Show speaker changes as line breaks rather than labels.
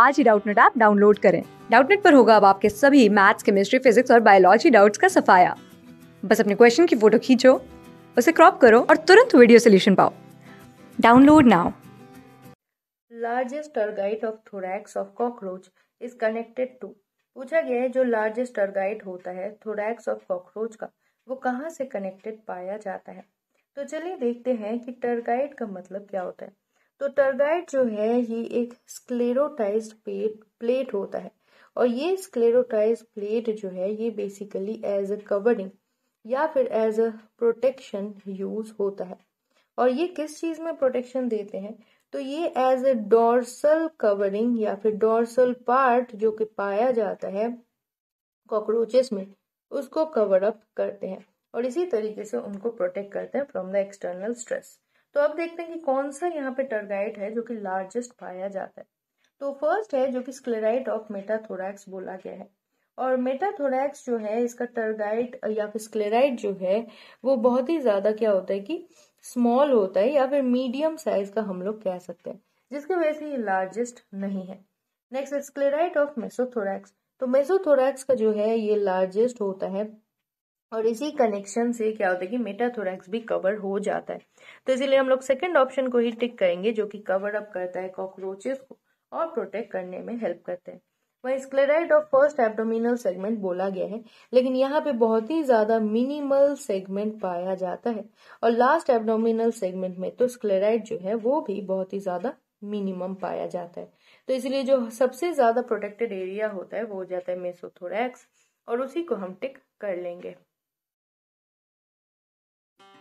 आज ही Doubtnut app download करें डाउटनेट पर होगा अब आपके सभी मैथ्स केमिस्ट्री फिजिक्स और बायोलॉजी डाउट्स का सफाया बस अपने क्वेश्चन की फोटो खींचो उसे क्रॉप करो और तुरंत वीडियो सोल्यूशन पाओ download now
largest tergite of thorax of cockroach is connected to पूछा गया है जो लार्जेस्ट टर्गाइट होता है थोरैक्स ऑफ कॉकरोच का वो कहाँ से कनेक्टेड पाया जाता है तो चलिए देखते हैं कि टर्गाइट का मतलब क्या होता है तो टर्गाइट जो है ये एक स्क्लेरोटाइज प्लेट प्लेट होता है और ये स्क्लेरोटाइज प्लेट जो है ये बेसिकली एज अ कवरिंग या फिर एज अ प्रोटेक्शन यूज होता है और ये किस चीज में प्रोटेक्शन देते हैं तो ये एज ए डोर्सल कवरिंग या फिर डोर्सल पार्ट जो कि पाया जाता है कॉकरोचेस में उसको कवर अप करते हैं और इसी तरीके से उनको प्रोटेक्ट करते हैं फ्रॉम द एक्सटर्नल स्ट्रेस तो अब देखते हैं कि कौन सा यहाँ पे टर्गाइट है जो कि लार्जेस्ट पाया जाता है तो फर्स्ट है जो कि स्क्लेराइट ऑफ मेटाथोरैक्स बोला गया है और मेटाथोरैक्स जो है इसका टर्गाइट या फिर स्क्लेराइट जो है वो बहुत ही ज्यादा क्या होता है कि स्मॉल होता है या फिर मीडियम साइज का हम लोग कह सकते हैं जिसकी वजह से ये लार्जेस्ट नहीं है नेक्स्ट स्क्लेराइट ऑफ मेसोथोरैक्स तो मेसोथोरैक्स का जो है ये लार्जेस्ट होता है और इसी कनेक्शन से क्या होता है कि मेटाथोरैक्स भी कवर हो जाता है तो इसीलिए हम लोग सेकेंड ऑप्शन को ही टिक करेंगे जो कि कवर अप करता है कॉकरोचेस को और प्रोटेक्ट करने में हेल्प करता है वहीं sclerite of first abdominal segment बोला गया है लेकिन यहाँ पे बहुत ही ज्यादा मिनिमल सेगमेंट पाया जाता है और लास्ट एब्डोमिनल सेगमेंट में तो स्क्लेराइड जो है वो भी बहुत ही ज्यादा मिनिमम पाया जाता है तो इसलिए जो सबसे ज्यादा प्रोटेक्टेड एरिया होता है वो हो जाता है मेसोथोरैक्स और उसी को हम टिक कर लेंगे